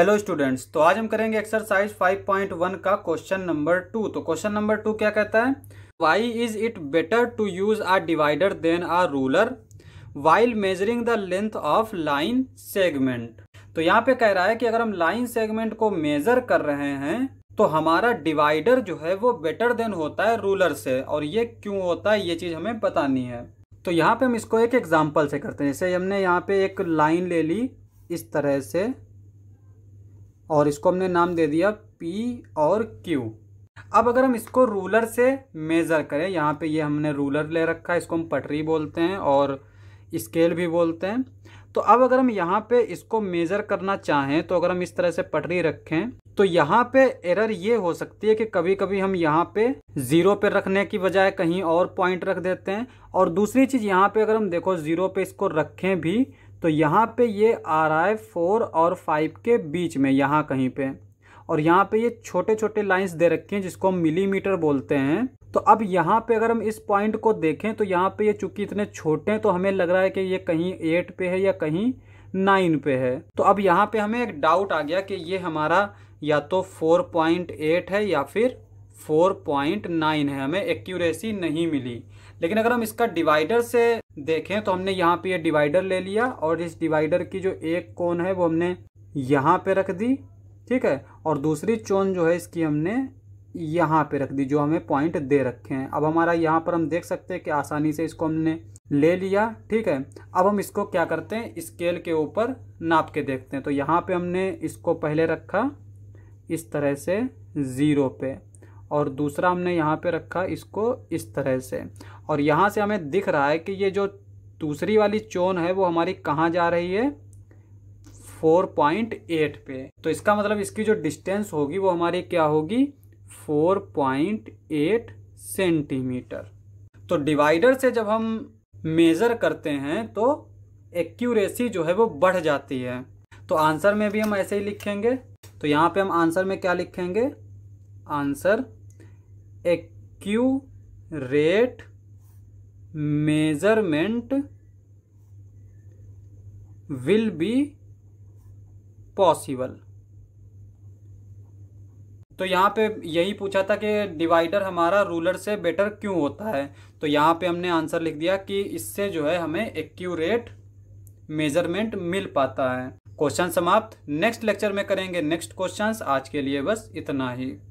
hello students तो आज हम करेंगे एक्सरसाइज 5.1 का क्वेश्चन नंबर टू तो क्वेश्चन नंबर टू क्या कहता है why is it better to use a divider than a ruler while measuring the length of line segment तो यहाँ पे कह रहा है कि अगर हम लाइन सेगमेंट को मेजर कर रहे हैं तो हमारा डिवाइडर जो है वो बेटर देन होता है रूलर से और ये क्यों होता है ये चीज़ हमें बतानी है तो यहाँ पे हम इसको एक एग्जाम्पल से करते हैं जैसे हमने यहाँ पे एक लाइन ले ली इस तरह से और इसको हमने नाम दे दिया पी और क्यू अब अगर हम इसको रूलर से मेज़र करें यहाँ पे ये हमने रूलर ले रखा है इसको हम पटरी बोलते हैं और स्केल भी बोलते हैं तो अब अगर हम यहाँ पे इसको मेज़र करना चाहें तो अगर हम इस तरह से पटरी रखें तो यहाँ पे एरर ये हो सकती है कि कभी कभी हम यहाँ पे ज़ीरो पे रखने की बजाय कहीं और पॉइंट रख देते हैं और दूसरी चीज़ यहाँ पे अगर हम देखो ज़ीरो पे इसको रखें भी तो यहाँ पे ये आ रहा है फोर और फाइव के बीच में यहाँ कहीं पे और यहाँ पे ये छोटे छोटे लाइंस दे रखे हैं जिसको हम मिलीमीटर बोलते हैं तो अब यहाँ पे अगर हम इस पॉइंट को देखें तो यहाँ पे ये चूंकि इतने छोटे हैं तो हमें लग रहा है कि ये कहीं एट पे है या कहीं नाइन पे है तो अब यहाँ पे हमें एक डाउट आ गया कि ये हमारा या तो फोर पॉइंट एट है या फिर 4.9 है हमें एक्यूरेसी नहीं मिली लेकिन अगर हम इसका डिवाइडर से देखें तो हमने यहाँ पे ये डिवाइडर ले लिया और इस डिवाइडर की जो एक कोन है वो हमने यहाँ पे रख दी ठीक है और दूसरी चोन जो है इसकी हमने यहाँ पे रख दी जो हमें पॉइंट दे रखे हैं अब हमारा यहाँ पर हम देख सकते हैं कि आसानी से इसको हमने ले लिया ठीक है अब हम इसको क्या करते हैं स्केल के ऊपर नाप के देखते हैं तो यहाँ पर हमने इसको पहले रखा इस तरह से ज़ीरो पे और दूसरा हमने यहाँ पे रखा इसको इस तरह से और यहाँ से हमें दिख रहा है कि ये जो दूसरी वाली चोन है वो हमारी कहाँ जा रही है 4.8 पे तो इसका मतलब इसकी जो डिस्टेंस होगी वो हमारी क्या होगी 4.8 सेंटीमीटर तो डिवाइडर से जब हम मेज़र करते हैं तो एक्यूरेसी जो है वो बढ़ जाती है तो आंसर में भी हम ऐसे ही लिखेंगे तो यहाँ पे हम आंसर में क्या लिखेंगे answer accurate measurement will be possible तो यहाँ पे यही पूछा था कि डिवाइडर हमारा रूलर से बेटर क्यों होता है तो यहाँ पे हमने आंसर लिख दिया कि इससे जो है हमें एक्यूरेट मेजरमेंट मिल पाता है क्वेश्चन समाप्त नेक्स्ट लेक्चर में करेंगे नेक्स्ट क्वेश्चंस आज के लिए बस इतना ही